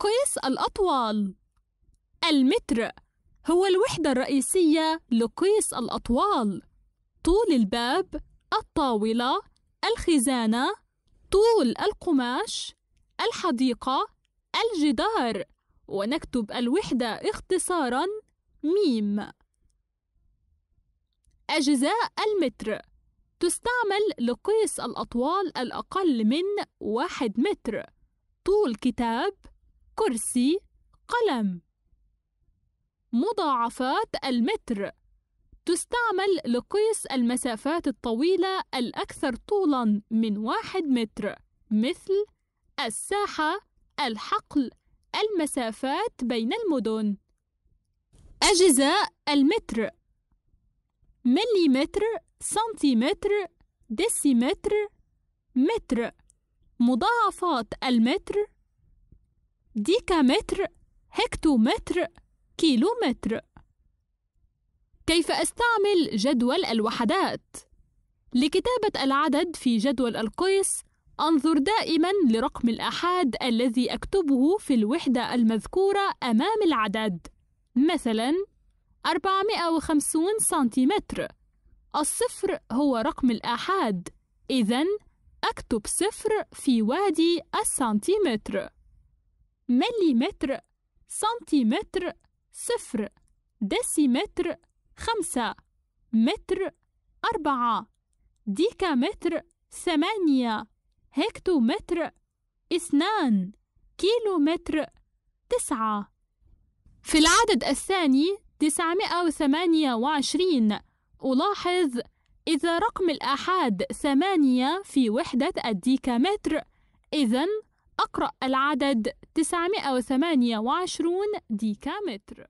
قياس الأطوال المتر هو الوحدة الرئيسية لقياس الأطوال طول الباب الطاولة الخزانة طول القماش الحديقة الجدار ونكتب الوحدة اختصارا ميم أجزاء المتر تستعمل لقياس الأطوال الأقل من واحد متر طول كتاب كرسي قلم مضاعفات المتر تستعمل لقيس المسافات الطويلة الأكثر طولاً من واحد متر مثل الساحة، الحقل، المسافات بين المدن. أجزاء المتر مليمتر، سنتيمتر، ديسيمتر، متر مضاعفات المتر ديكامتر هكتومتر كيلومتر كيف أستعمل جدول الوحدات؟ لكتابة العدد في جدول القيس أنظر دائما لرقم الأحاد الذي أكتبه في الوحدة المذكورة أمام العدد مثلا 450 سنتيمتر الصفر هو رقم الآحاد إذا أكتب صفر في وادي السنتيمتر مليمتر سنتيمتر صفر ديسيمتر خمسة متر أربعة ديكامتر ثمانية هكتومتر اثنان كيلومتر تسعة في العدد الثاني 928 ألاحظ إذا رقم الآحاد ثمانية في وحدة الديكامتر إذن أقرأ العدد 928 ديكامتر